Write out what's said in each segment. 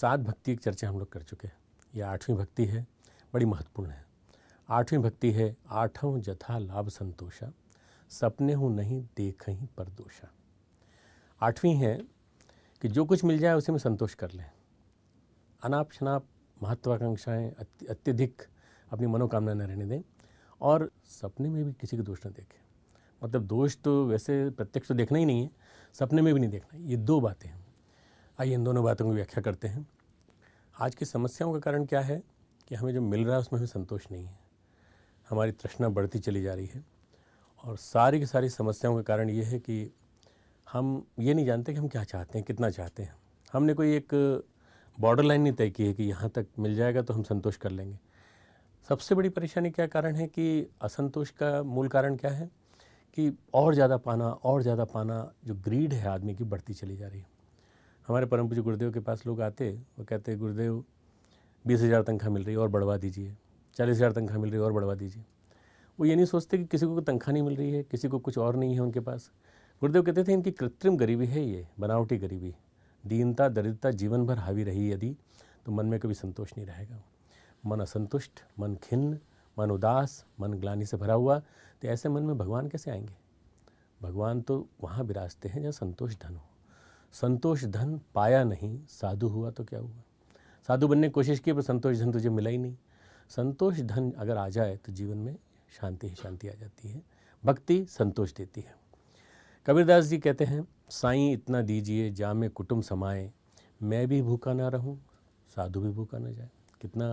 सात भक्ति की चर्चा हम लोग कर चुके हैं यह आठवीं भक्ति है बड़ी महत्वपूर्ण है आठवीं भक्ति है आठव जथा लाभ संतोषा सपने हूँ नहीं देख ही परदोषा आठवीं है कि जो कुछ मिल जाए उसी में संतोष कर लें अनाप शनाप महत्वाकांक्षाएँ अत्यधिक अपनी मनोकामना न रहने दें और सपने में भी किसी के दोष न देखें मतलब दोष तो वैसे प्रत्यक्ष तो देखना ही नहीं है सपने में भी नहीं देखना ये दो बातें हैं आइए इन दोनों बातों की व्याख्या करते हैं आज की समस्याओं का कारण क्या है कि हमें जो मिल रहा है उसमें हमें संतोष नहीं है हमारी तृष्णा बढ़ती चली जा रही है और सारी की सारी समस्याओं का कारण ये है कि हम ये नहीं जानते कि हम क्या चाहते हैं कितना चाहते हैं हमने कोई एक बॉर्डर लाइन नहीं तय की है कि यहाँ तक मिल जाएगा तो हम संतोष कर लेंगे सबसे बड़ी परेशानी क्या कारण है कि असंतोष का मूल कारण क्या है कि और ज़्यादा पाना और ज़्यादा पाना जो ग्रीड है आदमी की बढ़ती चली जा रही है हमारे परम पूज्य गुरुदेव के पास लोग आते वो कहते गुरुदेव बीस हज़ार तनख्वाह मिल रही है और बढ़वा दीजिए चालीस हज़ार तनख्वाह मिल रही है और बढ़वा दीजिए वो ये नहीं सोचते कि किसी को तनख्वाह नहीं मिल रही है किसी को कुछ और नहीं है उनके पास गुरुदेव कहते थे इनकी कृत्रिम गरीबी है ये बनावटी गरीबी दीनता दरिद्रता जीवन भर हावी रही यदि तो मन में कभी संतोष नहीं रहेगा मन असंतुष्ट मन खिन्न मन उदास मन ग्लानी से भरा हुआ तो ऐसे मन में भगवान कैसे आएंगे भगवान तो वहाँ विराजते हैं जहाँ संतोष धन हो संतोष धन पाया नहीं साधु हुआ तो क्या हुआ साधु बनने की कोशिश की पर संतोष धन तुझे मिला ही नहीं संतोष धन अगर आ जाए तो जीवन में शांति ही शांति आ जाती है भक्ति संतोष देती है कबीरदास जी कहते हैं साईं इतना दीजिए जा में कुटुम समाए मैं भी भूखा ना रहूं साधु भी भूखा ना जाए कितना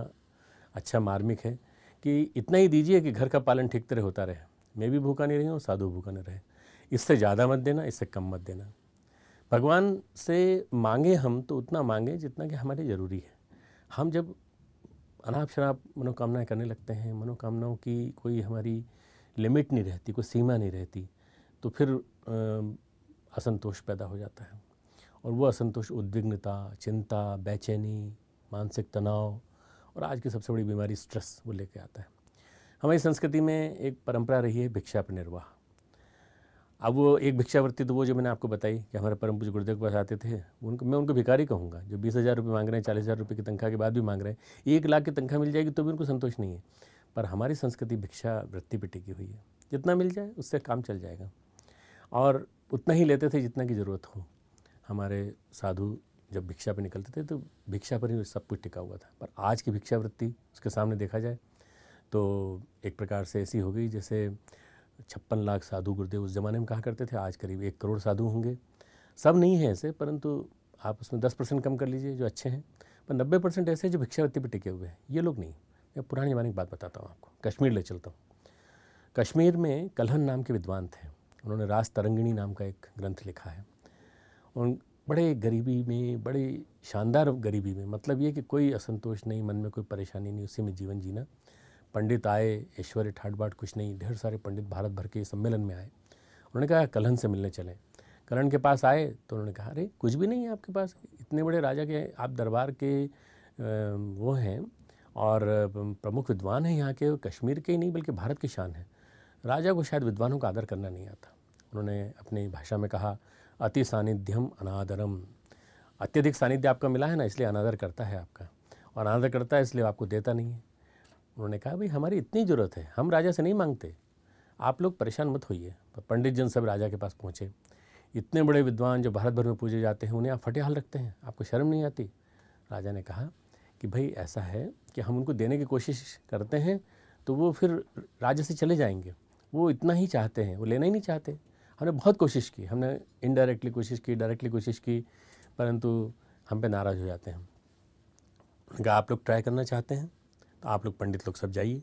अच्छा मार्मिक है कि इतना ही दीजिए कि घर का पालन ठीक तरह होता रहे मैं भी भूखा नहीं रहूँ साधु भूखा ना रहे इससे ज़्यादा मत देना इससे कम मत देना भगवान से मांगे हम तो उतना मांगे जितना कि हमारे ज़रूरी है हम जब अनाप शराब मनोकामनाएं करने लगते हैं मनोकामनाओं की कोई हमारी लिमिट नहीं रहती कोई सीमा नहीं रहती तो फिर असंतोष पैदा हो जाता है और वो असंतोष उद्विग्नता चिंता बेचैनी मानसिक तनाव और आज की सबसे बड़ी बीमारी स्ट्रेस वो लेके आता है हमारी संस्कृति में एक परंपरा रही है भिक्षा पर निर्वाह अब वो एक भिक्षावृत्ति तो वो जो मैंने आपको बताई कि हमारे परम पूज गुरुदेव के पास आते थे उनको मैं उनको भिकारी कहूँगा जो बीस हज़ार रुपये मांग रहे हैं चालीस हज़ार रुपये की तनख्वाह के बाद भी मांग रहे हैं एक लाख की तनख्वाह मिल जाएगी तो भी उनको संतोष नहीं है पर हमारी संस्कृति भिक्षा वृत्ति पर टिकी हुई है जितना मिल जाए उससे काम चल जाएगा और उतना ही लेते थे जितना की ज़रूरत हो हमारे साधु जब भिक्षा पर निकलते थे तो भिक्षा पर ही सब कुछ टिका हुआ था पर आज की भिक्षावृत्ति उसके सामने देखा जाए तो एक प्रकार से ऐसी हो गई जैसे छप्पन लाख साधु गुरुदेव उस ज़माने में कहा करते थे आज करीब एक करोड़ साधु होंगे सब नहीं है ऐसे परंतु आप उसमें दस परसेंट कम कर लीजिए जो अच्छे हैं पर नब्बे परसेंट ऐसे जो भिक्षावृत्ति पर टिके हुए हैं ये लोग नहीं मैं पुराने ज़माने की बात बताता हूँ आपको कश्मीर ले चलता हूँ कश्मीर में कलहन नाम के विद्वान थे उन्होंने रास तरंगिणी नाम का एक ग्रंथ लिखा है उन बड़े गरीबी में बड़े शानदार गरीबी में मतलब ये कि कोई असंतोष नहीं मन में कोई परेशानी नहीं उसी में जीवन जीना पंडित आए ऐश्वर्य बाट कुछ नहीं ढेर सारे पंडित भारत भर के सम्मेलन में आए उन्होंने कहा कलहन से मिलने चले कलहन के पास आए तो उन्होंने कहा अरे कुछ भी नहीं है आपके पास इतने बड़े राजा के आप दरबार के वो हैं और प्रमुख विद्वान हैं यहाँ के कश्मीर के ही नहीं बल्कि भारत की शान है राजा को शायद विद्वानों का आदर करना नहीं आता उन्होंने अपनी भाषा में कहा अति सानिध्यम अनादरम अत्यधिक सानिध्य आपका मिला है ना इसलिए अनादर करता है आपका और अनादर करता है इसलिए आपको देता नहीं है उन्होंने कहा भाई हमारी इतनी ज़रूरत है हम राजा से नहीं मांगते आप लोग परेशान मत होइए पंडित जन सब राजा के पास पहुँचे इतने बड़े विद्वान जो भारत भर में पूजे जाते हैं उन्हें आप फटेहाल रखते हैं आपको शर्म नहीं आती राजा ने कहा कि भाई ऐसा है कि हम उनको देने की कोशिश करते हैं तो वो फिर राज्य से चले जाएंगे वो इतना ही चाहते हैं वो लेना ही नहीं चाहते हमने बहुत कोशिश की हमने इनडायरेक्टली कोशिश की डायरेक्टली कोशिश की परंतु हम पे नाराज़ हो जाते हैं आप लोग ट्राई करना चाहते हैं आप लोग पंडित लोग सब जाइए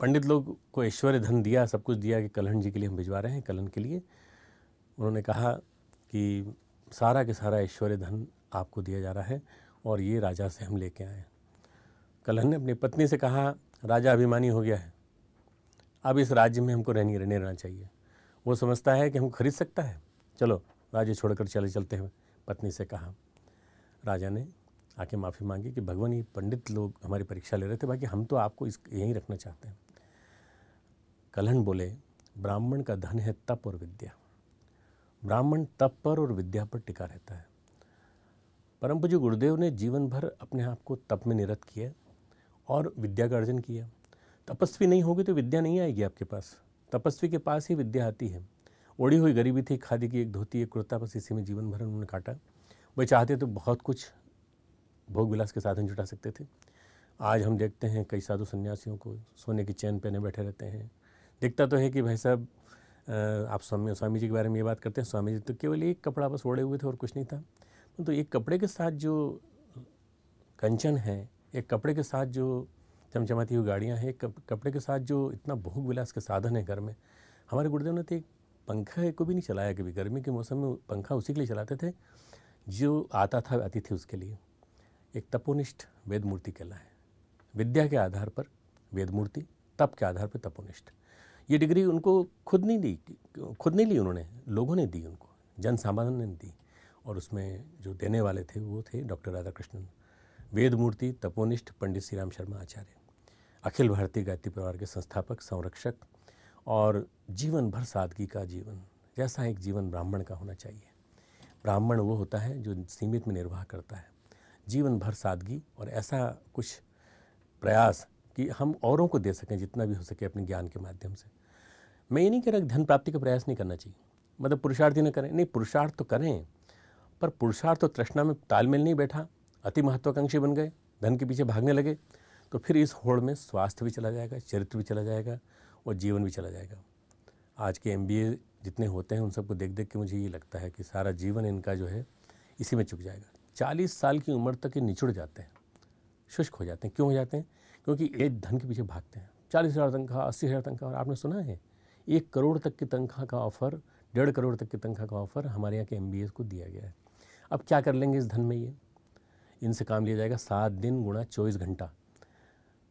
पंडित लोग को ऐश्वर्य धन दिया सब कुछ दिया कि कलहन जी के लिए हम भिजवा रहे हैं कलहन के लिए उन्होंने कहा कि सारा के सारा ऐश्वर्य धन आपको दिया जा रहा है और ये राजा से हम लेके आए कलहन ने अपनी पत्नी से कहा राजा अभिमानी हो गया है अब इस राज्य में हमको रहनी रहने रहना चाहिए वो समझता है कि हम खरीद सकता है चलो राज्य छोड़कर चले चलते हैं पत्नी से कहा राजा ने आके माफ़ी मांगी कि भगवान ये पंडित लोग हमारी परीक्षा ले रहे थे बाकी हम तो आपको इस यहीं रखना चाहते हैं कलहन बोले ब्राह्मण का धन है तप और विद्या ब्राह्मण तप पर और विद्या पर टिका रहता है परम पूज्य गुरुदेव ने जीवन भर अपने आप को तप में निरत किया और विद्या का अर्जन किया तपस्वी नहीं होगी तो विद्या नहीं आएगी आपके पास तपस्वी के पास ही विद्या आती है ओढ़ी हुई गरीबी थी खादी की एक धोती एक कुर्ता बस इसी में जीवन भर उन्होंने काटा वे चाहते तो बहुत कुछ भोग विलास के साधन जुटा सकते थे आज हम देखते हैं कई साधु सन्यासियों को सोने की चैन पहने बैठे रहते हैं दिखता तो है कि भाई साहब आप स्वामी स्वामी जी के बारे में ये बात करते हैं स्वामी जी तो केवल एक कपड़ा बस ओढ़े हुए थे और कुछ नहीं था तो एक कपड़े के साथ जो कंचन है एक कपड़े के साथ जो चमचमाती हुई गाड़ियाँ हैं एक कपड़े के साथ जो इतना भोग विलास के साधन है घर में हमारे गुरुदेव ने तो एक पंखा को भी नहीं चलाया कभी गर्मी के मौसम में पंखा उसी के लिए चलाते थे जो आता था अतिथि उसके लिए एक तपोनिष्ठ वेदमूर्ति कहलाए विद्या के आधार पर वेदमूर्ति तप के आधार पर तपोनिष्ठ ये डिग्री उनको खुद नहीं दी खुद नहीं ली उन्होंने लोगों ने दी उनको जन सामान्य ने दी और उसमें जो देने वाले थे वो थे डॉक्टर राधाकृष्णन वेदमूर्ति तपोनिष्ठ पंडित श्री राम शर्मा आचार्य अखिल भारतीय गायत्री परिवार के संस्थापक संरक्षक और जीवन भर सादगी का जीवन जैसा एक जीवन ब्राह्मण का होना चाहिए ब्राह्मण वो होता है जो सीमित में निर्वाह करता है जीवन भर सादगी और ऐसा कुछ प्रयास कि हम औरों को दे सकें जितना भी हो सके अपने ज्ञान के माध्यम से मैं ये नहीं कह रहा धन प्राप्ति का प्रयास नहीं करना चाहिए मतलब पुरुषार्थ ही ना करें नहीं पुरुषार्थ तो करें पर पुरुषार्थ तो तृष्णा में तालमेल नहीं बैठा अति महत्वाकांक्षी बन गए धन के पीछे भागने लगे तो फिर इस होड़ में स्वास्थ्य भी चला जाएगा चरित्र भी चला जाएगा और जीवन भी चला जाएगा आज के एम जितने होते हैं उन सबको देख देख के मुझे ये लगता है कि सारा जीवन इनका जो है इसी में चुक जाएगा 40 साल की उम्र तक ये निचुड़ जाते हैं शुष्क हो जाते हैं क्यों हो जाते हैं क्योंकि एक धन के पीछे भागते हैं चालीस हज़ार तनख्वाह अस्सी हज़ार तनख्वाह और आपने सुना है एक करोड़ तक की तनख्वाह का ऑफ़र डेढ़ करोड़ तक की तनख्वाह का ऑफ़र हमारे यहाँ के एम को दिया गया है अब क्या कर लेंगे इस धन में ये इनसे काम लिया जाएगा सात दिन गुणा चौबीस घंटा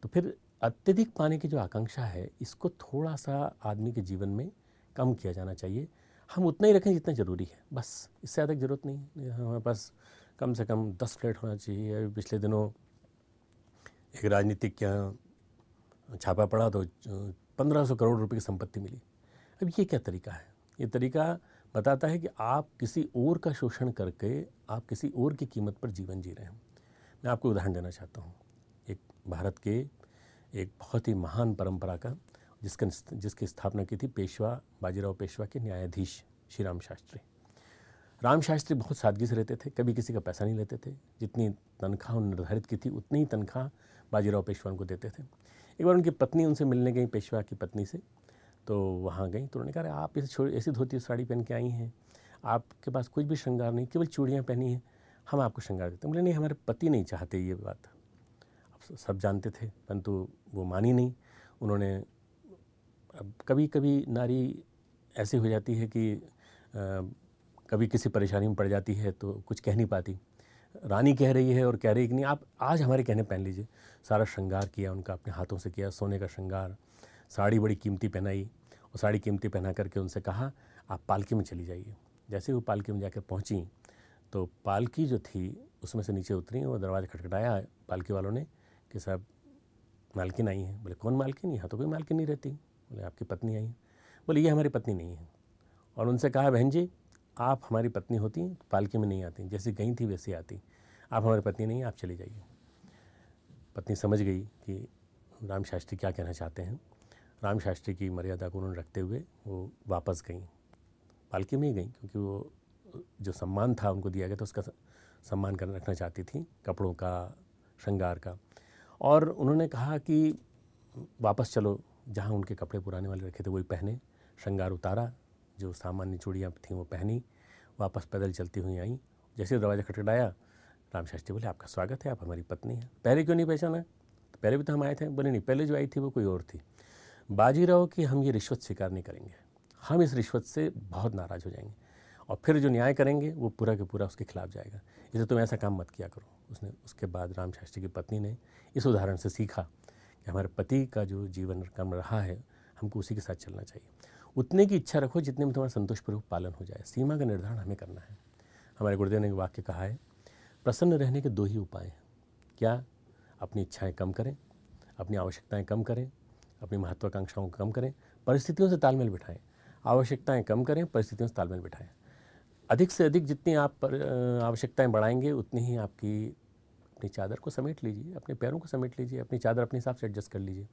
तो फिर अत्यधिक पाने की जो आकांक्षा है इसको थोड़ा सा आदमी के जीवन में कम किया जाना चाहिए हम उतना ही रखें जितना ज़रूरी है बस इससे ज़्यादा ज़रूरत नहीं है हमारे पास कम से कम दस फ्लैट होना चाहिए अभी पिछले दिनों एक राजनीतिक के यहाँ छापा पड़ा तो पंद्रह सौ करोड़ रुपए की संपत्ति मिली अब ये क्या तरीका है ये तरीका बताता है कि आप किसी और का शोषण करके आप किसी और की कीमत पर जीवन जी रहे हैं मैं आपको उदाहरण देना चाहता हूँ एक भारत के एक बहुत ही महान परंपरा का जिसका जिसकी स्थापना की थी पेशवा बाजीराव पेशवा के न्यायाधीश श्री राम शास्त्री राम शास्त्री बहुत सादगी से रहते थे कभी किसी का पैसा नहीं लेते थे जितनी तनख्वाह उन्होंने निर्धारित की थी उतनी ही तनख्वाह बाजीराव पेशवा उनको देते थे एक बार उनकी पत्नी उनसे मिलने गई पेशवा की पत्नी से तो वहाँ गई तो उन्होंने कहा आप इसे छोड़ ऐसी धोती साड़ी पहन के आई हैं आपके पास कुछ भी श्रृंगार नहीं केवल चूड़ियाँ पहनी हैं हम आपको श्रृंगार देते बोले नहीं हमारे पति नहीं चाहते ये बात अब सब जानते थे परंतु वो मानी नहीं उन्होंने अब कभी कभी नारी ऐसी हो जाती है कि कभी किसी परेशानी में पड़ जाती है तो कुछ कह नहीं पाती रानी कह रही है और कह रही है कि नहीं आप आज हमारे कहने पहन लीजिए सारा श्रृंगार किया उनका अपने हाथों से किया सोने का श्रृंगार साड़ी बड़ी कीमती पहनाई और साड़ी कीमती पहना करके उनसे कहा आप पालकी में चली जाइए जैसे वो पालकी में जाकर पहुँची तो पालकी जो थी उसमें से नीचे उतरी और दरवाज़ा खटखटाया पालकी वालों ने कि साहब मालकिन आई हैं बोले कौन मालकिन यहाँ तो कोई मालकिन नहीं रहती बोले आपकी पत्नी आई बोले ये हमारी पत्नी नहीं है और उनसे कहा बहन जी आप हमारी पत्नी होती तो पालकी में नहीं आती जैसे गई थी वैसे आती आप हमारी पत्नी नहीं आप चले जाइए पत्नी समझ गई कि राम शास्त्री क्या कहना चाहते हैं राम शास्त्री की मर्यादा को उन्होंने रखते हुए वो वापस गई पालकी में ही गई क्योंकि वो जो सम्मान था उनको दिया गया था उसका सम्मान कर रखना चाहती थी कपड़ों का श्रृंगार का और उन्होंने कहा कि वापस चलो जहाँ उनके कपड़े पुराने वाले रखे थे वही पहने श्रृंगार उतारा जो सामान्य चूड़ियाँ थीं वो पहनी वापस पैदल चलती हुई आई जैसे दरवाज़ा खटखटाया राम शास्त्री बोले आपका स्वागत है आप हमारी पत्नी हैं पहले क्यों नहीं पहचाना तो पहले भी तो हम आए थे बोले नहीं पहले जो आई थी वो कोई और थी बाजी रहो कि हम ये रिश्वत स्वीकार नहीं करेंगे हम इस रिश्वत से बहुत नाराज़ हो जाएंगे और फिर जो न्याय करेंगे वो पूरा के पूरा उसके खिलाफ जाएगा इसलिए तुम ऐसा काम मत किया करो उसने उसके बाद राम शास्त्री की पत्नी ने इस उदाहरण से सीखा कि हमारे पति का जो जीवन क्रम रहा है हमको उसी के साथ चलना चाहिए उतने की इच्छा रखो जितने में तुम्हारा संतोषपूर्वक पालन हो जाए सीमा का निर्धारण हमें करना है हमारे गुरुदेव ने वाक्य कहा है प्रसन्न रहने के दो ही उपाय हैं क्या अपनी इच्छाएं कम करें अपनी आवश्यकताएं कम करें अपनी महत्वाकांक्षाओं को कम करें परिस्थितियों से तालमेल बिठाएं आवश्यकताएं कम करें परिस्थितियों से तालमेल बिठाएं अधिक से अधिक जितनी आप आवश्यकताएं बढ़ाएंगे उतनी ही आपकी अपनी चादर को समेट लीजिए अपने पैरों को समेट लीजिए अपनी चादर अपने हिसाब से एडजस्ट कर लीजिए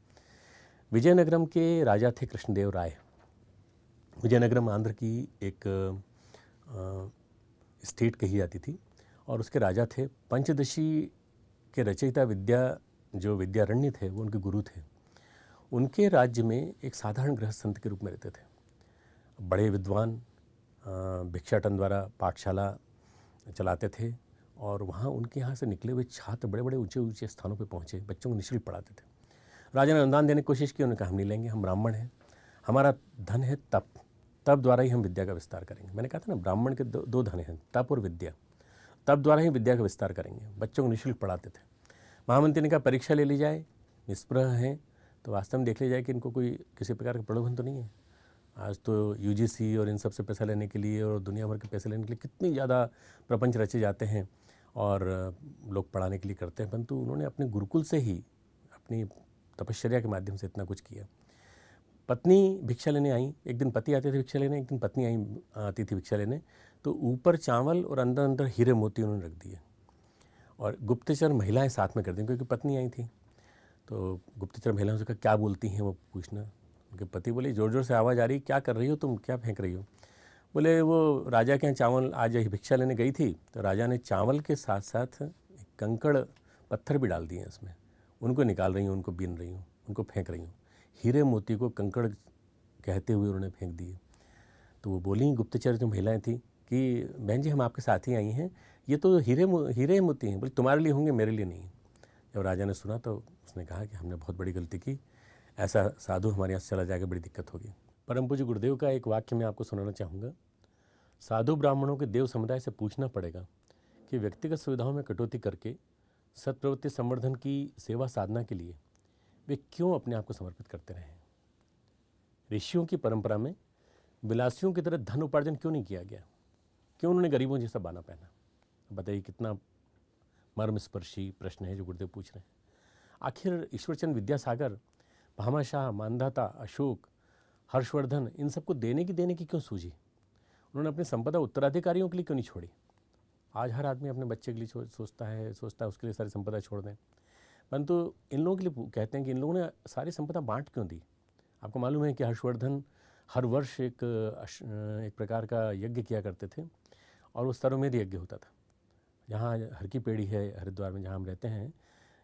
विजयनगरम के राजा थे कृष्णदेव राय विजयनगरम आंध्र की एक स्टेट कही जाती थी और उसके राजा थे पंचदशी के रचयिता विद्या जो विद्यारण्य थे वो उनके गुरु थे उनके राज्य में एक साधारण गृह संत के रूप में रहते थे बड़े विद्वान भिक्षाटन द्वारा पाठशाला चलाते थे और वहाँ उनके यहाँ से निकले हुए छात्र बड़े बड़े ऊंचे ऊंचे स्थानों पर पहुँचे बच्चों को निःशुल्क पढ़ाते थे राजा ने अनुदान देने की कोशिश की उन्होंने कहा हम नहीं लेंगे हम ब्राह्मण हैं हमारा धन है तप तब द्वारा ही हम विद्या का विस्तार करेंगे मैंने कहा था ना ब्राह्मण के दो, दो धने हैं तप और विद्या तब द्वारा ही विद्या का विस्तार करेंगे बच्चों को निःशुल्क पढ़ाते थे महामंत्री ने कहा परीक्षा ले ली जाए निष्प्रह हैं तो वास्तव में देख लिया जाए कि इनको कोई किसी प्रकार का प्रलोभन तो नहीं है आज तो यू और इन सबसे पैसा लेने के लिए और दुनिया भर के पैसे लेने के लिए कितनी ज़्यादा प्रपंच रचे जाते हैं और लोग पढ़ाने के लिए करते हैं परंतु उन्होंने अपने गुरुकुल से ही अपनी तपश्चर्या के माध्यम से इतना कुछ किया पत्नी भिक्षा लेने आई एक दिन पति आते थे भिक्षा लेने एक दिन पत्नी आई आती थी भिक्षा लेने तो ऊपर चावल और अंदर अंदर हीरे मोती उन्होंने रख दिए और गुप्तचर महिलाएं साथ में कर दी क्योंकि पत्नी आई थी तो गुप्तचर महिलाओं से कहा क्या बोलती हैं वो पूछना उनके पति बोले ज़ोर ज़ोर से आवाज़ आ रही क्या कर रही हो तुम क्या फेंक रही हो बोले वो राजा के यहाँ चावल आज भिक्षा लेने गई थी तो राजा ने चावल के साथ साथ कंकड़ पत्थर भी डाल दिए इसमें उनको निकाल रही हूँ उनको बीन रही हूँ उनको फेंक रही हूँ हीरे मोती को कंकड़ कहते हुए उन्होंने फेंक दिए तो वो बोली गुप्तचर जो महिलाएं थी कि बहन जी हम आपके साथ ही आई हैं ये तो हीरे हीरे मोती हैं बोले तुम्हारे लिए होंगे मेरे लिए नहीं जब राजा ने सुना तो उसने कहा कि हमने बहुत बड़ी गलती की ऐसा साधु हमारे यहाँ से चला जाएगा बड़ी दिक्कत होगी परम पूज्य गुरुदेव का एक वाक्य मैं आपको सुनाना चाहूँगा साधु ब्राह्मणों के देव समुदाय से पूछना पड़ेगा कि व्यक्तिगत सुविधाओं में कटौती करके सत्प्रवृत्ति संवर्धन की सेवा साधना के लिए वे क्यों अपने आप को समर्पित करते रहे ऋषियों की परंपरा में विलासियों की तरह धन उपार्जन क्यों नहीं किया गया क्यों उन्होंने गरीबों जैसा बाना पहना बताइए कितना मर्मस्पर्शी प्रश्न है जो गुरुदेव पूछ रहे हैं आखिर ईश्वरचंद विद्यासागर भामाशाह मानधाता अशोक हर्षवर्धन इन सबको देने की देने की क्यों सूझी उन्होंने अपनी संपदा उत्तराधिकारियों के लिए क्यों नहीं छोड़ी आज हर आदमी अपने बच्चे के लिए सोचता है सोचता है उसके लिए सारी संपदा छोड़ दें परंतु इन लोगों के लिए कहते हैं कि इन लोगों ने सारी संपदा बांट क्यों दी आपको मालूम है कि हर्षवर्धन हर वर्ष एक एक प्रकार का यज्ञ किया करते थे और वो भी यज्ञ होता था यहाँ हर की पेड़ी है हरिद्वार में जहाँ हम रहते हैं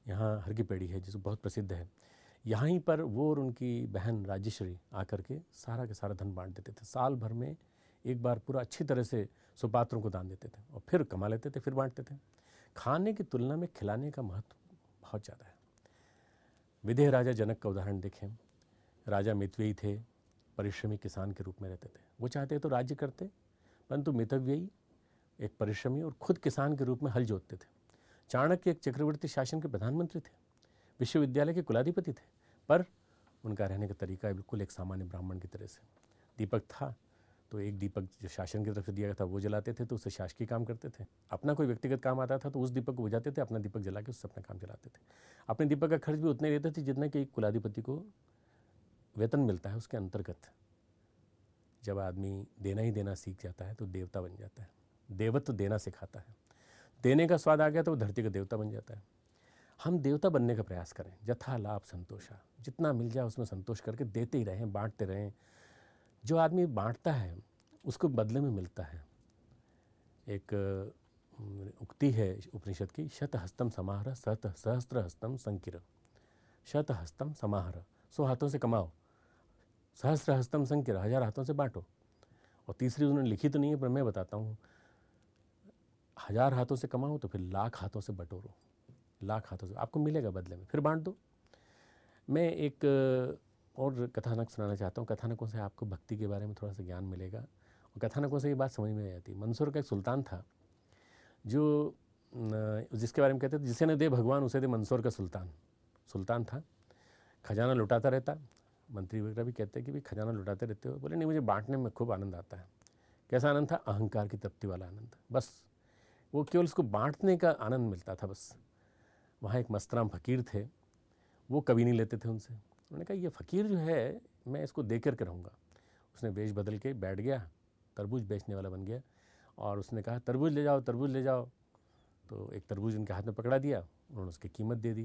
यहाँ हर की पेड़ी है जिसको बहुत प्रसिद्ध है यहीं पर वो और उनकी बहन राजेश्वरी आकर के सारा का सारा धन बांट देते थे साल भर में एक बार पूरा अच्छी तरह से सुपात्रों को दान देते थे और फिर कमा लेते थे फिर बांटते थे खाने की तुलना में खिलाने का महत्व बहुत ज़्यादा है विदेह राजा जनक का उदाहरण देखें राजा मितव्ययी थे परिश्रमी किसान के रूप में रहते थे वो चाहते तो राज्य करते परंतु मितव्ययी एक परिश्रमी और खुद किसान के रूप में हल जोतते थे चाणक्य एक चक्रवर्ती शासन के प्रधानमंत्री थे विश्वविद्यालय के कुलाधिपति थे पर उनका रहने का तरीका बिल्कुल एक सामान्य ब्राह्मण की तरह से दीपक था तो एक दीपक जो शासन की तरफ से दिया गया था वो जलाते थे तो उससे शासकीय काम करते थे अपना कोई व्यक्तिगत काम आता था तो उस दीपक को बुझाते थे अपना दीपक जला के उससे अपना काम चलाते थे अपने दीपक का खर्च भी उतने रहते थे जितना कि कुलाधिपति को वेतन मिलता है उसके अंतर्गत जब आदमी देना ही देना सीख जाता है तो देवता बन जाता है देवत्व देना सिखाता है देने का स्वाद आ गया तो वो धरती का देवता बन जाता है हम देवता बनने का प्रयास करें जथा लाभ संतोषा जितना मिल जाए उसमें संतोष करके देते ही रहें बांटते रहें जो आदमी बांटता है उसको बदले में मिलता है एक उक्ति है उपनिषद की शत हस्तम समाहर सत सहस्त्र हस्तम संकीर शत हस्तम समाहर सौ हाथों से कमाओ सहस्त्र हस्तम संकीर हजार हाथों से बांटो और तीसरी उन्होंने लिखी तो नहीं है पर मैं बताता हूँ हजार हाथों से कमाओ तो फिर लाख हाथों से बटोरो लाख हाथों से आपको मिलेगा बदले में फिर बांट दो मैं एक और कथानक सुनाना चाहता हूँ कथानकों से आपको भक्ति के बारे में थोड़ा सा ज्ञान मिलेगा और कथानकों से ये बात समझ में आ जाती है मंसूर का एक सुल्तान था जो जिसके बारे में कहते थे जिसे न दे भगवान उसे दे मंसूर का सुल्तान सुल्तान था खजाना लुटाता रहता मंत्री वगैरह भी कहते हैं कि भाई खजाना लुटाते रहते हो बोले नहीं मुझे बांटने में खूब आनंद आता है कैसा आनंद था अहंकार की तृप्ति वाला आनंद बस वो केवल उसको बांटने का आनंद मिलता था बस वहाँ एक मस्तराम फकीर थे वो कभी नहीं लेते थे उनसे उन्होंने कहा ये फ़कीर जो है मैं इसको दे कर रहूँगा उसने वेश बदल के बैठ गया तरबूज बेचने वाला बन गया और उसने कहा तरबूज ले जाओ तरबूज ले जाओ तो एक तरबूज उनके हाथ में पकड़ा दिया उन्होंने उसकी कीमत दे दी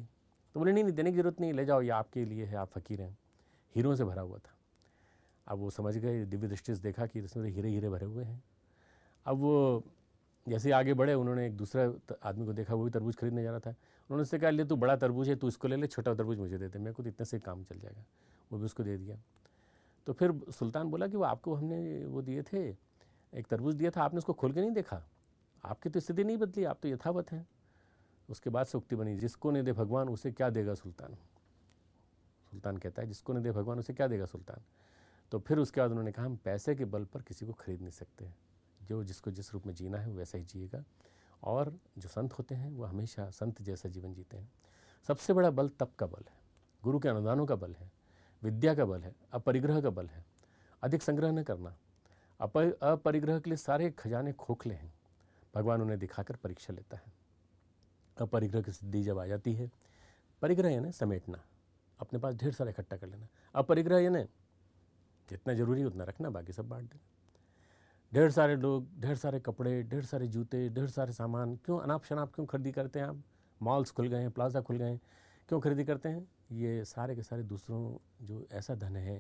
तो बोले नहीं नहीं देने की ज़रूरत नहीं ले जाओ ये आपके लिए है आप फ़कीर हैं हीरों से भरा हुआ था अब वो समझ गए दिव्य दृष्टि से देखा कि इसमें तो हीरे हीरे भरे हुए हैं अब वो जैसे आगे बढ़े उन्होंने एक दूसरा आदमी को देखा वो भी तरबूज खरीदने जा रहा था उन्होंने उससे कहा ले तू बड़ा तरबूज है तू इसको ले ले छोटा तरबूज मुझे दे दे मेरे को तो इतने से काम चल जाएगा वो भी उसको दे दिया तो फिर सुल्तान बोला कि वो आपको हमने वो दिए थे एक तरबूज दिया था आपने उसको खोल के नहीं देखा आपकी तो स्थिति नहीं बदली आप तो यथावत हैं उसके बाद सुक्ति बनी जिसको नहीं दे भगवान उसे क्या देगा सुल्तान सुल्तान कहता है जिसको नहीं दे भगवान उसे क्या देगा सुल्तान तो फिर उसके बाद उन्होंने कहा हम पैसे के बल पर किसी को खरीद नहीं सकते जो जिसको जिस रूप में जीना है वैसा ही जिएगा और जो संत होते हैं वो हमेशा संत जैसा जीवन जीते हैं सबसे बड़ा बल तप का बल है गुरु के अनुदानों का बल है विद्या का बल है अपरिग्रह का बल है अधिक संग्रह न करना अप अपरिग्रह के लिए सारे खजाने खोखले हैं भगवान उन्हें दिखाकर परीक्षा लेता है अपरिग्रह की सिद्धि जब आ जाती है परिग्रह यानी समेटना अपने पास ढेर सारा इकट्ठा कर लेना अपरिग्रह यानी जितना जरूरी उतना रखना बाकी सब बांट देना ढेर सारे लोग ढेर सारे कपड़े ढेर सारे जूते ढेर सारे सामान क्यों अनाप शनाप क्यों खरीदी करते हैं आप मॉल्स खुल गए हैं प्लाजा खुल गए हैं क्यों खरीदी करते हैं ये सारे के सारे दूसरों जो ऐसा धन है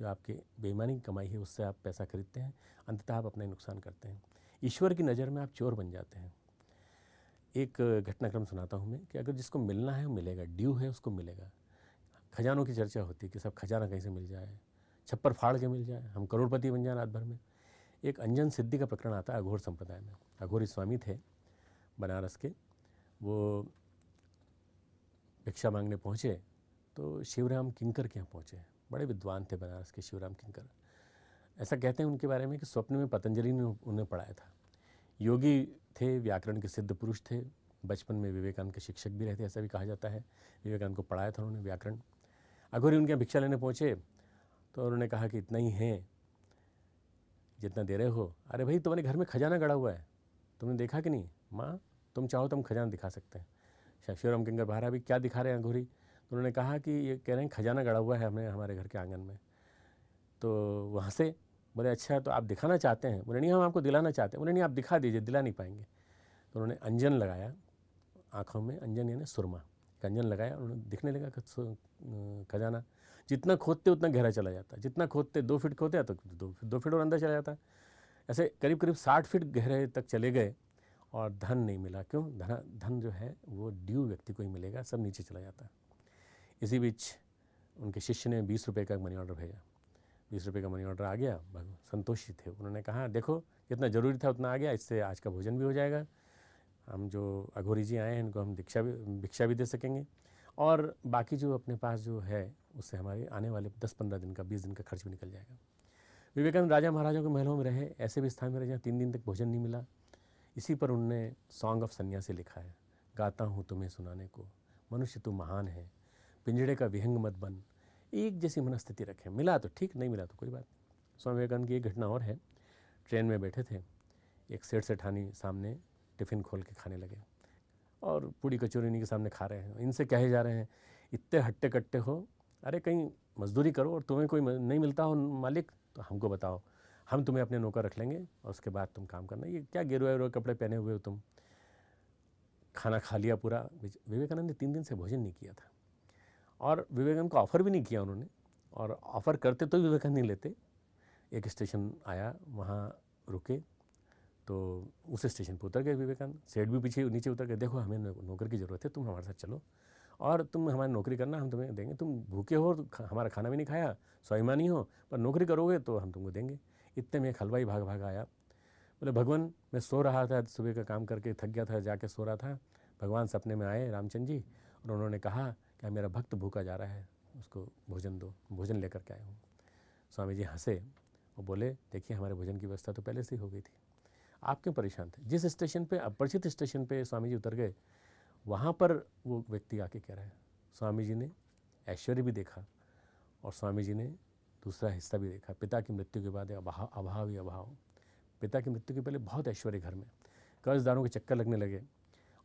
जो आपके बेईमानी की कमाई है उससे आप पैसा खरीदते हैं अंततः आप अपना नुकसान करते हैं ईश्वर की नज़र में आप चोर बन जाते हैं एक घटनाक्रम सुनाता हूँ मैं कि अगर जिसको मिलना है वो मिलेगा ड्यू है उसको मिलेगा खजानों की चर्चा होती है कि सब खजाना कहीं से मिल जाए छप्पर फाड़ के मिल जाए हम करोड़पति बन जाए रात भर में एक अंजन सिद्धि का प्रकरण आता है अघोर संप्रदाय में अघोरी स्वामी थे बनारस के वो भिक्षा मांगने पहुँचे तो शिवराम किंकर के यहाँ पहुँचे बड़े विद्वान थे बनारस के शिवराम किंकर ऐसा कहते हैं उनके बारे में कि स्वप्न में पतंजलि ने उन्हें पढ़ाया था योगी थे व्याकरण के सिद्ध पुरुष थे बचपन में विवेकानंद के शिक्षक भी रहे थे ऐसा भी कहा जाता है विवेकानंद को पढ़ाया था उन्होंने व्याकरण अघोरी उनके यहाँ भिक्षा लेने पहुँचे तो उन्होंने कहा कि इतना ही है जितना दे रहे हो अरे भाई तुम्हारे घर में खजाना गड़ा हुआ है तुमने देखा कि नहीं माँ तुम चाहो तो हम खजाना दिखा सकते हैं शिवराम गंगा बहारा भी क्या दिखा रहे हैं अंघूरी तो उन्होंने कहा कि ये कह रहे हैं खजाना गड़ा हुआ है हमने हमारे घर के आंगन में तो वहाँ से बोले अच्छा तो आप दिखाना चाहते हैं बोले नहीं हम आपको दिलाना चाहते हैं बोले नहीं आप दिखा दीजिए दिला नहीं पाएंगे तो उन्होंने अंजन लगाया आँखों में अंजन यानी सुरमा एक अंजन लगाया उन्होंने दिखने लगा खजाना जितना खोदते उतना गहरा चला जाता है जितना खोदते दो फीट खोदते तो दो दो फीट और अंदर चला जाता है ऐसे करीब करीब साठ फीट गहरे तक चले गए और धन नहीं मिला क्यों धन धन जो है वो ड्यू व्यक्ति को ही मिलेगा सब नीचे चला जाता है इसी बीच उनके शिष्य ने बीस रुपये का मनी ऑर्डर भेजा बीस रुपये का मनी ऑर्डर आ गया संतोषी थे उन्होंने कहा देखो जितना ज़रूरी था उतना आ गया इससे आज का भोजन भी हो जाएगा हम जो अघोरी जी आए हैं इनको हम दीक्षा भी भिक्षा भी दे सकेंगे और बाकी जो अपने पास जो है उससे हमारे आने वाले दस पंद्रह दिन का बीस दिन का खर्च भी निकल जाएगा विवेकानंद राजा महाराजा के महलों में रहे ऐसे भी स्थान में रहे जहाँ तीन दिन तक भोजन नहीं मिला इसी पर उनने सॉन्ग ऑफ सन्यासी लिखा है गाता हूँ तुम्हें सुनाने को मनुष्य तू महान है पिंजड़े का विहंग मत बन एक जैसी मनस्थिति रखें मिला तो ठीक नहीं मिला तो कोई बात नहीं स्वामी विवेकानंद की एक घटना और है ट्रेन में बैठे थे एक सेठ सेठानी सामने टिफ़िन खोल के खाने लगे और पूड़ी कचोरी इन्हीं के सामने खा रहे हैं इनसे कहे जा रहे हैं इतने हट्टे कट्टे हो अरे कहीं मजदूरी करो और तुम्हें कोई नहीं मिलता हो मालिक तो हमको बताओ हम तुम्हें अपने नौकर रख लेंगे और उसके बाद तुम काम करना ये क्या गेरुआ वेरुए कपड़े पहने हुए हो तुम खाना खा लिया पूरा विवेकानंद ने तीन दिन से भोजन नहीं किया था और विवेकानंद को ऑफ़र भी नहीं किया उन्होंने और ऑफ़र करते तो विवेकानंद नहीं लेते एक स्टेशन आया वहाँ रुके तो उस स्टेशन पर उतर गए विवेकानंद सेठ भी पीछे नीचे उतर गए देखो हमें नौकर की ज़रूरत है तुम हमारे साथ चलो और तुम हमारी नौकरी करना हम तुम्हें देंगे तुम भूखे हो तो हमारा खाना भी नहीं खाया स्वाभिमानी हो पर नौकरी करोगे तो हम तुमको देंगे इतने में एक हलवाई भाग भाग आया बोले भगवान मैं सो रहा था सुबह का काम करके थक गया था जाके सो रहा था भगवान सपने में आए रामचंद्र जी और उन्होंने कहा कि मेरा भक्त भूखा जा रहा है उसको भोजन दो भोजन लेकर के आए हूँ स्वामी जी हंसे और बोले देखिए हमारे भोजन की व्यवस्था तो पहले से ही हो गई थी आप क्यों परेशान थे जिस स्टेशन पे अपरिचित स्टेशन पे स्वामी जी उतर गए वहाँ पर वो व्यक्ति आके कह रहा है स्वामी जी ने ऐश्वर्य भी देखा और स्वामी जी ने दूसरा हिस्सा भी देखा पिता की मृत्यु के बाद अभाव अभाव ही अभाव पिता की मृत्यु के पहले बहुत ऐश्वर्य घर में कर्जदारों के चक्कर लगने लगे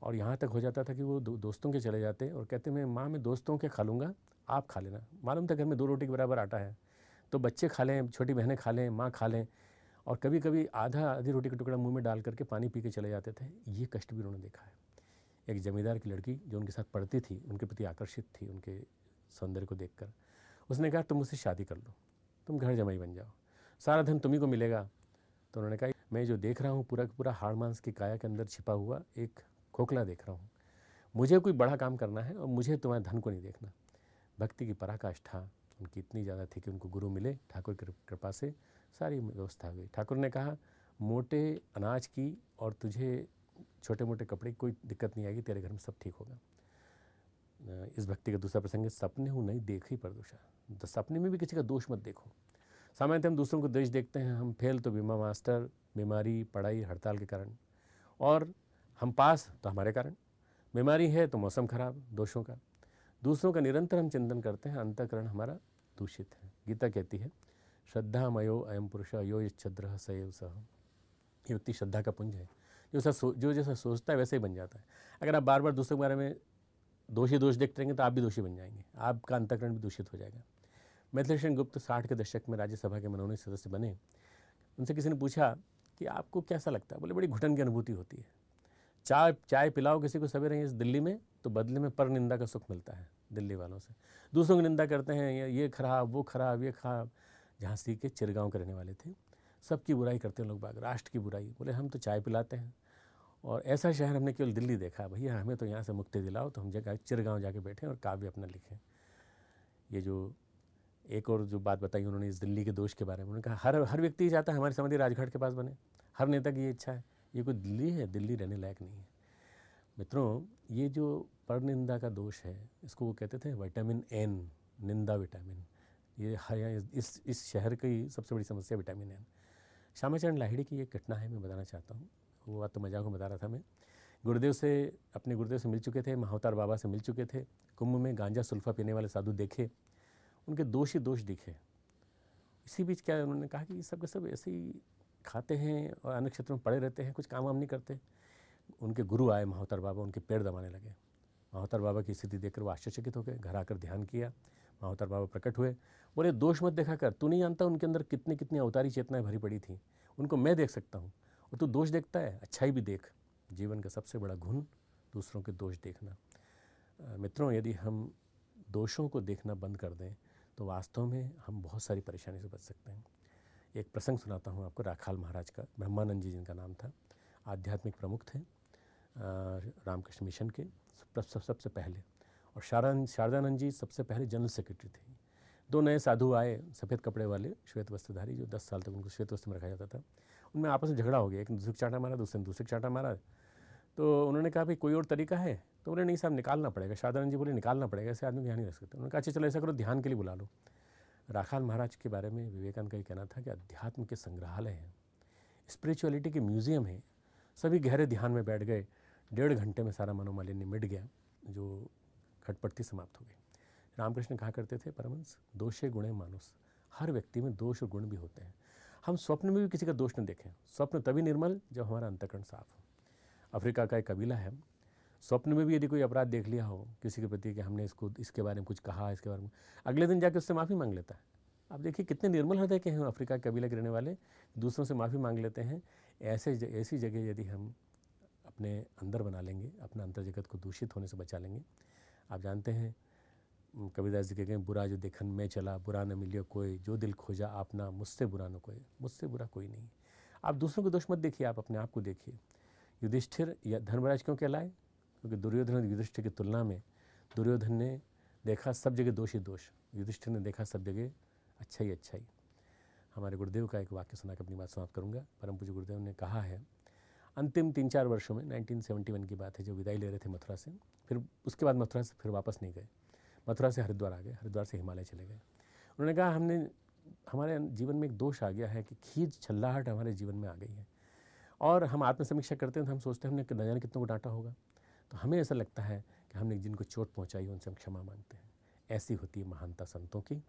और यहाँ तक हो जाता था कि वो दो, दोस्तों के चले जाते और कहते मैं माँ मैं दोस्तों के खा लूँगा आप खा लेना मालूम था घर में दो रोटी के बराबर आटा है तो बच्चे खा लें छोटी बहनें खा लें माँ खा लें और कभी कभी आधा आधी रोटी का टुकड़ा मुंह में डाल करके पानी पी के चले जाते थे ये कष्ट भी उन्होंने देखा है एक ज़मींदार की लड़की जो उनके साथ पढ़ती थी उनके प्रति आकर्षित थी उनके सौंदर्य को देखकर उसने कहा तुम मुझसे शादी कर लो तुम घर जमाई बन जाओ सारा धन तुम्ही को मिलेगा तो उन्होंने कहा मैं जो देख रहा हूँ पूरा का पूरा हाड़ मांस की काया के अंदर छिपा हुआ एक खोखला देख रहा हूँ मुझे कोई बड़ा काम करना है और मुझे तुम्हारे धन को नहीं देखना भक्ति की पराकाष्ठा उनकी इतनी ज़्यादा थी कि उनको गुरु मिले ठाकुर की कृपा से सारी व्यवस्था हुई ठाकुर ने कहा मोटे अनाज की और तुझे छोटे मोटे कपड़े कोई दिक्कत नहीं आएगी तेरे घर में सब ठीक होगा इस भक्ति का दूसरा प्रसंग है सपने हूँ नहीं देख ही प्रदोषा तो सपने में भी किसी का दोष मत देखो सामान्यतः हम दूसरों को दोष देखते हैं हम फेल तो बीमा मास्टर बीमारी पढ़ाई हड़ताल के कारण और हम पास तो हमारे कारण बीमारी है तो मौसम खराब दोषों का दूसरों का निरंतर हम चिंतन करते हैं अंतकरण हमारा दूषित है गीता कहती है श्रद्धा मयो अयम पुरुष यो यद्र सय सह ये व्यक्ति श्रद्धा का पुंज है जैसा जो जैसा सोचता है वैसे ही बन जाता है अगर आप बार बार दूसरों के बारे में दोषी दोष देखते रहेंगे तो आप भी दोषी बन जाएंगे आपका अंतकरण भी दूषित हो जाएगा मैथिलेशन गुप्त साठ के दशक में राज्यसभा के मनोनीत सदस्य बने उनसे किसी ने पूछा कि आपको कैसा लगता है बोले बड़ी घुटन की अनुभूति होती है चाय चाय पिलाओ किसी को सवेरे इस दिल्ली में तो बदले में पर निंदा का सुख मिलता है दिल्ली वालों से दूसरों की निंदा करते हैं ये खराब वो खराब ये खराब झांसी के चिरगांव के रहने वाले थे सबकी बुराई करते हैं लोग बाग राष्ट्र की बुराई बोले हम तो चाय पिलाते हैं और ऐसा शहर हमने केवल दिल्ली देखा भैया हमें तो यहाँ से मुक्ति दिलाओ तो हम जगह चिरगांव जाके बैठे और काव्य अपना लिखें ये जो एक और जो बात बताई उन्होंने इस दिल्ली के दोष के बारे में उन्होंने कहा हर हर व्यक्ति चाहता है हमारे समाधि राजघाट के पास बने हर नेता की ये इच्छा है ये कोई दिल्ली है दिल्ली रहने लायक नहीं है मित्रों ये जो परनिंदा का दोष है इसको वो कहते थे विटामिन एन निंदा विटामिन ये हर इस इस शहर की सबसे बड़ी समस्या विटामिन एन श्यामाचरण लाहिड़ी की एक घटना है मैं बताना चाहता हूँ वो बात तो मजाक में बता रहा था मैं गुरुदेव से अपने गुरुदेव से मिल चुके थे महावतार बाबा से मिल चुके थे कुंभ में गांजा सुल्फा पीने वाले साधु देखे उनके दोष ही दोष दिखे इसी बीच क्या उन्होंने कहा कि सब के सब ऐसे ही खाते हैं और अन्य क्षेत्रों में पड़े रहते हैं कुछ काम वाम नहीं करते उनके गुरु आए महावतार बाबा उनके पेड़ दबाने लगे महावतार बाबा की स्थिति देखकर वो आश्चर्यचकित हो गए घर आकर ध्यान किया अवतार बाबा प्रकट हुए बोले दोष मत देखा कर तू नहीं जानता उनके अंदर कितनी कितनी अवतारी चेतनाएं भरी पड़ी थी उनको मैं देख सकता हूँ और तू दोष देखता है अच्छाई भी देख जीवन का सबसे बड़ा घुन दूसरों के दोष देखना मित्रों यदि हम दोषों को देखना बंद कर दें तो वास्तव में हम बहुत सारी परेशानी से बच सकते हैं एक प्रसंग सुनाता हूँ आपको राखाल महाराज का ब्रह्मानंद जी जिनका नाम था आध्यात्मिक प्रमुख थे रामकृष्ण मिशन के सबसे सबसे पहले और शारदानंद शारदानंद जी सबसे पहले जनरल सेक्रेटरी थे दो नए साधु आए सफ़ेद कपड़े वाले श्वेत वस्त्रधारी जो दस साल तक उनको श्वेत वस्त्र में रखा जाता था उनमें आपस में झगड़ा हो गया एक दूसरे को चाटा मारा दूसरे ने दूसरे को चाटा मारा तो उन्होंने कहा भाई कोई और तरीका है तो उन्होंने नहीं साहब निकालना पड़ेगा शारदानंद जी बोले निकालना पड़ेगा ऐसे आदमी ध्यान नहीं रख सकते उन्होंने कहा अच्छा चलो ऐसा करो ध्यान के लिए बुला लो राखाल महाराज के बारे में विवेकानंद का ये कहना था कि अध्यात्म के संग्रहालय हैं स्पिरिचुअलिटी के म्यूज़ियम हैं सभी गहरे ध्यान में बैठ गए डेढ़ घंटे में सारा मनोमालिन्य मिट गया जो खटपटती समाप्त हो गई रामकृष्ण कहा करते थे परमंश दोषे गुणे मानुस हर व्यक्ति में दोष और गुण भी होते हैं हम स्वप्न में भी किसी का दोष न देखें स्वप्न तभी निर्मल जब हमारा अंतकरण साफ हो अफ्रीका का एक कबीला है स्वप्न में भी यदि कोई अपराध देख लिया हो किसी के प्रति कि हमने इसको इसके बारे में कुछ कहा इसके बारे में अगले दिन जाके उससे माफ़ी मांग लेता है आप देखिए कितने निर्मल हृदय के हैं अफ्रीका के कबीला के रहने वाले दूसरों से माफ़ी मांग लेते हैं ऐसे ऐसी जगह यदि हम अपने अंदर बना लेंगे अपना अंतर जगत को दूषित होने से बचा लेंगे आप जानते हैं कबीरदास जी कहते हैं बुरा जो देखन मैं चला बुरा न मिलियो कोई जो दिल खोजा आपना मुझसे बुरा न कोई मुझसे बुरा कोई नहीं आप दूसरों को दोष मत देखिए आप अपने आप को देखिए युधिष्ठिर या धर्मराज क्यों कहलाए क्योंकि दुर्योधन और युधिष्ठिर की तुलना में दुर्योधन ने देखा सब जगह दोष ही दोष युधिष्ठिर ने देखा सब जगह अच्छा ही अच्छा ही हमारे गुरुदेव का एक वाक्य सुनाकर अपनी बात समाप्त करूँगा परम पूज्य गुरुदेव ने कहा है अंतिम तीन चार वर्षों में 1971 की बात है जो विदाई ले रहे थे मथुरा से फिर उसके बाद मथुरा से फिर वापस नहीं गए मथुरा से हरिद्वार आ गए हरिद्वार से हिमालय चले गए उन्होंने कहा हमने हमारे जीवन में एक दोष आ गया है कि खींच छल्लाहट हमारे जीवन में आ गई है और हम आत्मसमीक्षा करते हैं तो हम सोचते हैं हमने न जाने कितनों को डांटा होगा तो हमें ऐसा लगता है कि हमने जिनको चोट पहुँचाई उनसे हम क्षमा मांगते हैं ऐसी होती है महानता संतों की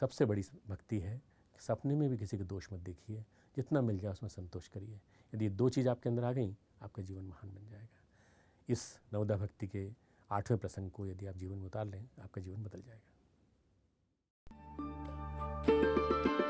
सबसे बड़ी भक्ति है सपने में भी किसी के दोष मत देखिए जितना मिल जाए उसमें संतोष करिए यदि दो चीज़ आपके अंदर आ गई आपका जीवन महान बन जाएगा इस नवदा भक्ति के आठवें प्रसंग को यदि आप जीवन में उतार लें आपका जीवन बदल जाएगा